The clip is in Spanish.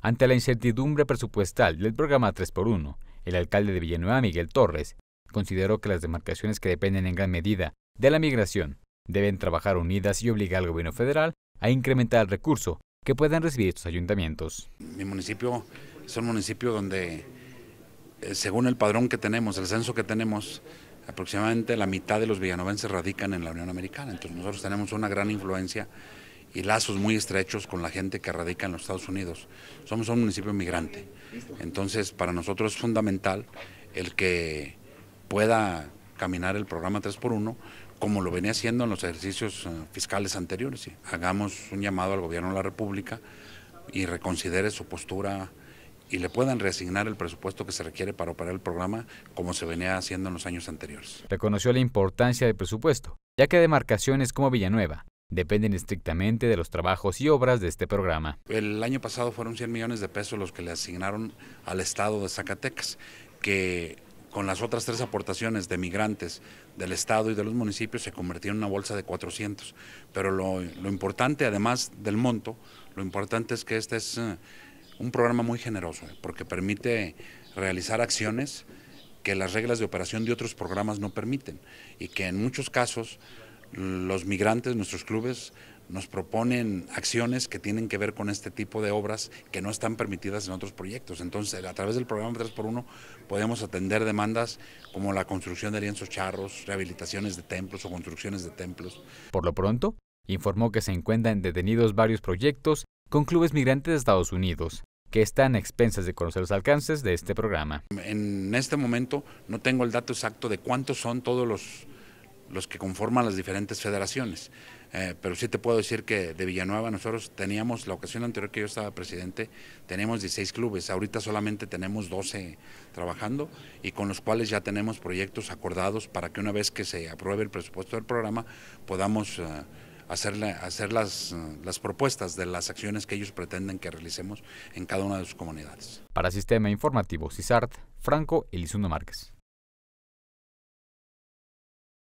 Ante la incertidumbre presupuestal del programa 3x1, el alcalde de Villanueva, Miguel Torres, consideró que las demarcaciones que dependen en gran medida de la migración deben trabajar unidas y obligar al gobierno federal a incrementar el recurso que puedan recibir estos ayuntamientos. Mi municipio es un municipio donde, eh, según el padrón que tenemos, el censo que tenemos, aproximadamente la mitad de los villanovenses radican en la Unión Americana. Entonces nosotros tenemos una gran influencia y lazos muy estrechos con la gente que radica en los Estados Unidos. Somos un municipio migrante, entonces para nosotros es fundamental el que pueda caminar el programa 3x1 como lo venía haciendo en los ejercicios eh, fiscales anteriores. Hagamos un llamado al gobierno de la República y reconsidere su postura y le puedan reasignar el presupuesto que se requiere para operar el programa como se venía haciendo en los años anteriores. Reconoció la importancia del presupuesto, ya que demarcaciones como Villanueva, dependen estrictamente de los trabajos y obras de este programa. El año pasado fueron 100 millones de pesos los que le asignaron al Estado de Zacatecas, que con las otras tres aportaciones de migrantes del Estado y de los municipios se convirtió en una bolsa de 400. Pero lo, lo importante, además del monto, lo importante es que este es eh, un programa muy generoso, eh, porque permite realizar acciones que las reglas de operación de otros programas no permiten y que en muchos casos los migrantes, nuestros clubes, nos proponen acciones que tienen que ver con este tipo de obras que no están permitidas en otros proyectos. Entonces, a través del programa 3 por 1 podemos atender demandas como la construcción de lienzos charros, rehabilitaciones de templos o construcciones de templos. Por lo pronto, informó que se encuentran detenidos varios proyectos con clubes migrantes de Estados Unidos que están a expensas de conocer los alcances de este programa. En este momento no tengo el dato exacto de cuántos son todos los los que conforman las diferentes federaciones. Eh, pero sí te puedo decir que de Villanueva nosotros teníamos, la ocasión anterior que yo estaba presidente, teníamos 16 clubes, ahorita solamente tenemos 12 trabajando y con los cuales ya tenemos proyectos acordados para que una vez que se apruebe el presupuesto del programa podamos... Eh, hacer, las, eh, las propuestas de las acciones que ellos pretenden que realicemos en cada una de sus comunidades. Para Sistema Informativo CISART, Franco Elizondo Márquez.